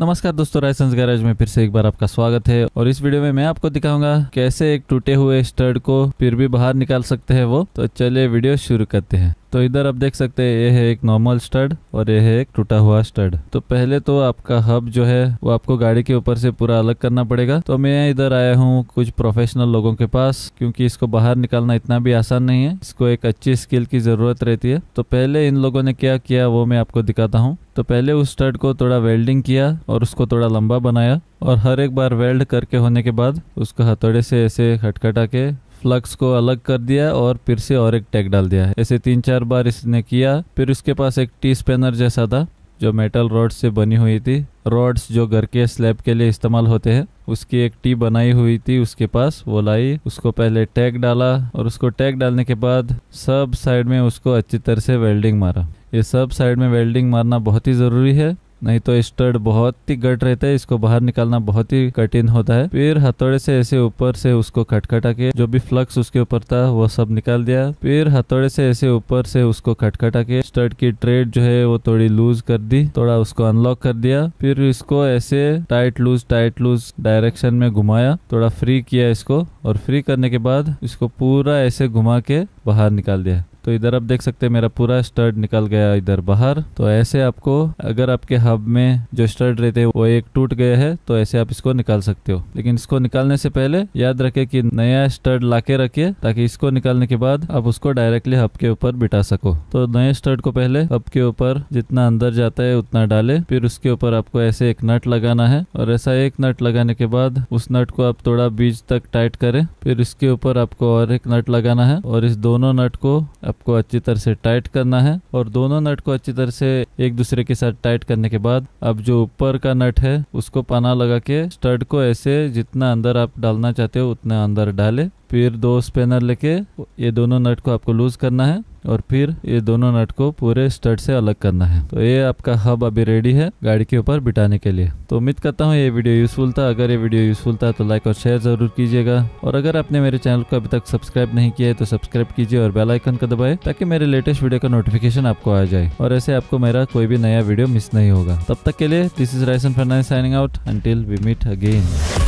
नमस्कार दोस्तों राइसेंस गैरेज में फिर से एक बार आपका स्वागत है और इस वीडियो में मैं आपको दिखाऊंगा कैसे एक टूटे हुए स्टड को फिर भी बाहर निकाल सकते हैं वो तो चलिए वीडियो शुरू करते हैं तो इधर आप देख सकते हैं ये है एक नॉर्मल स्टड और ये है एक टूटा हुआ स्टड तो पहले तो आपका हब जो है वो आपको गाड़ी के ऊपर से पूरा अलग करना पड़ेगा तो मैं इधर आया हूँ कुछ प्रोफेशनल लोगों के पास क्योंकि इसको बाहर निकालना इतना भी आसान नहीं है इसको एक अच्छी स्किल की जरूरत रहती है तो पहले इन लोगों ने क्या किया वो मैं आपको दिखाता हूँ तो पहले उस स्टड को थोड़ा वेल्डिंग किया और उसको थोड़ा लंबा बनाया और हर एक बार वेल्ड करके होने के बाद उसको हथौड़े से ऐसे खटखटा के फ्लक्स को अलग कर दिया और फिर से और एक टैग डाल दिया है ऐसे तीन चार बार इसने किया फिर उसके पास एक टी स्पेनर जैसा था जो मेटल रॉड से बनी हुई थी रॉड्स जो घर के स्लैब के लिए इस्तेमाल होते हैं उसकी एक टी बनाई हुई थी उसके पास वो लाई उसको पहले टैग डाला और उसको टैग डालने के बाद सब साइड में उसको अच्छी तरह से वेल्डिंग मारा ये सब साइड में वेल्डिंग मारना बहुत ही ज़रूरी है नहीं तो स्टड बहुत ही गट रहता है इसको बाहर निकालना बहुत ही कठिन होता है फिर हथौड़े से ऐसे ऊपर से उसको खटखटा के जो भी फ्लक्स उसके ऊपर था वो सब निकाल दिया फिर हथौड़े से ऐसे ऊपर से उसको खटखटा के स्टड की ट्रेड जो है वो थोड़ी लूज कर दी थोड़ा उसको अनलॉक कर दिया फिर इसको ऐसे tight loose tight loose direction में घुमाया थोड़ा फ्री किया इसको और फ्री करने के बाद इसको पूरा ऐसे घुमा के बाहर निकाल दिया तो इधर आप देख सकते हैं मेरा पूरा स्टर्ड निकल गया इधर बाहर तो ऐसे आपको अगर आपके हब में जो स्टर्ड रहते हैं वो एक टूट गए है तो ऐसे आप इसको निकाल सकते हो लेकिन इसको निकालने से पहले याद रखे कि नया स्टर्ड लाके रखिए ताकि इसको निकालने के बाद आप उसको डायरेक्टली हब के ऊपर बिठा सको तो नए स्टर्ड को पहले हब के ऊपर जितना अंदर जाता है उतना डाले फिर उसके ऊपर आपको ऐसे एक नट लगाना है और ऐसा एक नट लगाने के बाद उस नट को आप थोड़ा बीच तक टाइट करें फिर इसके ऊपर आपको और एक नट लगाना है और इस दोनों नट को आपको अच्छी तरह से टाइट करना है और दोनों नट को अच्छी तरह से एक दूसरे के साथ टाइट करने के बाद अब जो ऊपर का नट है उसको पाना लगा के स्टड को ऐसे जितना अंदर आप डालना चाहते हो उतना अंदर डाले फिर दो स्पेनर लेके ये दोनों नट को आपको लूज करना है और फिर ये दोनों नट को पूरे स्टड से अलग करना है तो ये आपका हब अभी रेडी है गाड़ी के ऊपर बिठाने के लिए तो उम्मीद करता हूँ ये वीडियो यूजफुल था अगर ये वीडियो यूजफुल था तो लाइक और शेयर जरूर कीजिएगा और अगर आपने मेरे चैनल को अभी तक सब्सक्राइब नहीं किया है तो सब्सक्राइब कीजिए और बेल आइकन को दबाए ताकि मेरे लेटेस्ट वीडियो का नोटिफिकेशन आपको आ जाए और ऐसे आपको मेरा कोई भी नया वीडियो मिस नहीं होगा तब तक के लिए this is Raison Furnaise signing out until we meet again